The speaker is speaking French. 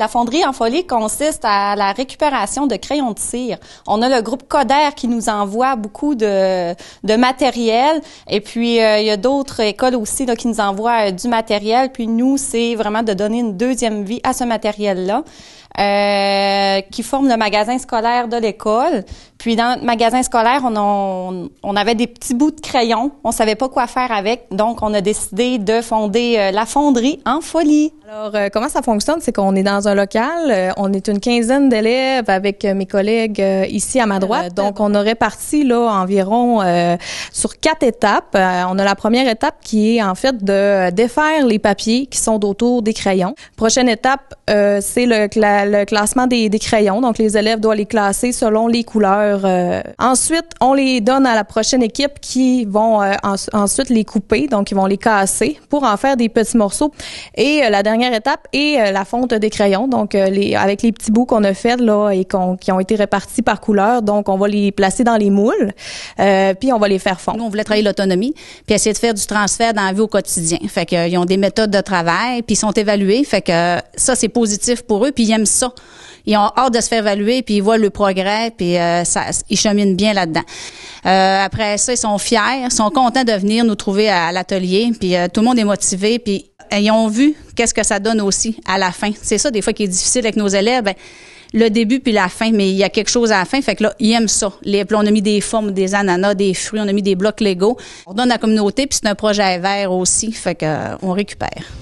La fonderie en folie consiste à la récupération de crayons de cire. On a le groupe Coder qui nous envoie beaucoup de, matériel. Et puis, euh, il y a d'autres écoles aussi qui nous envoient euh, du matériel. Puis nous, c'est vraiment de donner une deuxième vie à ce matériel-là. Euh, qui forme le magasin scolaire de l'école. Puis dans notre magasin scolaire, on, on, avait des petits bouts de crayons. On savait pas quoi faire avec, donc on a décidé de fonder euh, la fonderie en folie. Alors euh, comment ça fonctionne C'est qu'on est dans un local, euh, on est une quinzaine d'élèves avec mes collègues ici à ma droite. donc on aurait parti là environ sur quatre étapes. on a la première étape qui est en fait de défaire les papiers qui sont autour des crayons. Prochaine étape, c'est le, classement des, des crayons. Donc les élèves doivent les classer selon les couleurs euh, ensuite, on les donne à la prochaine équipe qui vont euh, ensuite les couper, donc ils vont les casser pour en faire des petits morceaux. Et euh, la dernière étape est la fonte des crayons, donc avec les petits bouts qu'on a faits là et qui ont été répartis par couleur. Donc on va les placer dans les moules, puis on va les faire fondre. on voulait travailler l'autonomie, puis essayer de faire du transfert dans la vie au quotidien. Fait qu'ils ont des méthodes de travail, puis ils sont évalués. Fait que ça c'est positif pour eux, puis ils aiment ça ils ont hâte de se faire évaluer, puis ils voient le progrès, puis euh, ils cheminent bien là-dedans. Euh, après ça, ils sont fiers, ils sont contents de venir nous trouver à, l'atelier, puis euh, tout le monde est motivé, puis ils ont vu qu'est-ce que ça donne aussi à la fin. C'est ça, des fois, qui est difficile avec nos élèves. Ben, le début puis la fin, mais il y a quelque chose à la fin. Fait que là, ils aiment ça. Les, on a mis des formes, des ananas, des fruits, on a mis des blocs Lego. On donne à la communauté, puis c'est un projet vert aussi. Fait qu'on récupère.